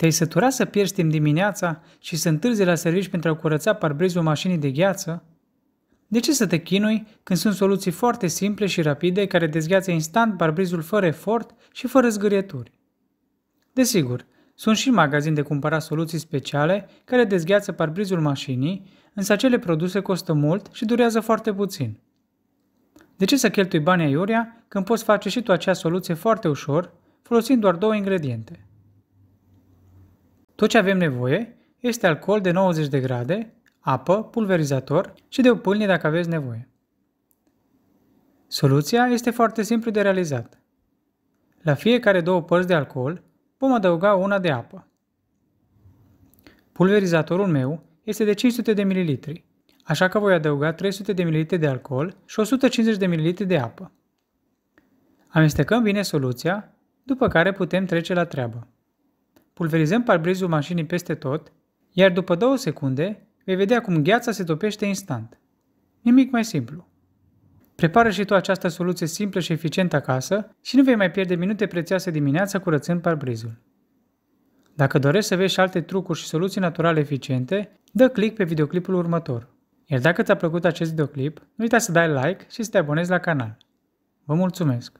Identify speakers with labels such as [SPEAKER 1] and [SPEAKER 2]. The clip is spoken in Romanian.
[SPEAKER 1] Te-ai sătura să pierzi timp dimineața și să întârzi la servici pentru a curăța parbrizul mașinii de gheață? De ce să te chinui când sunt soluții foarte simple și rapide care dezgheață instant parbrizul fără efort și fără zgârieturi? Desigur, sunt și magazin de cumpărat soluții speciale care dezgheață parbrizul mașinii, însă acele produse costă mult și durează foarte puțin. De ce să cheltui banii aiurea când poți face și tu acea soluție foarte ușor, folosind doar două ingrediente? Tot ce avem nevoie este alcool de 90 de grade, apă, pulverizator și de o pâlnie dacă aveți nevoie. Soluția este foarte simplu de realizat. La fiecare două părți de alcool vom adăuga una de apă. Pulverizatorul meu este de 500 de ml, așa că voi adăuga 300 de ml de alcool și 150 de ml de apă. Amestecăm bine soluția, după care putem trece la treabă. Pulverizăm parbrizul mașinii peste tot, iar după două secunde vei vedea cum gheața se topește instant. Nimic mai simplu. Prepară și tu această soluție simplă și eficientă acasă și nu vei mai pierde minute prețioase dimineața curățând parbrizul. Dacă dorești să vezi și alte trucuri și soluții naturale eficiente, dă click pe videoclipul următor. Iar dacă ți-a plăcut acest videoclip, nu uita să dai like și să te abonezi la canal. Vă mulțumesc!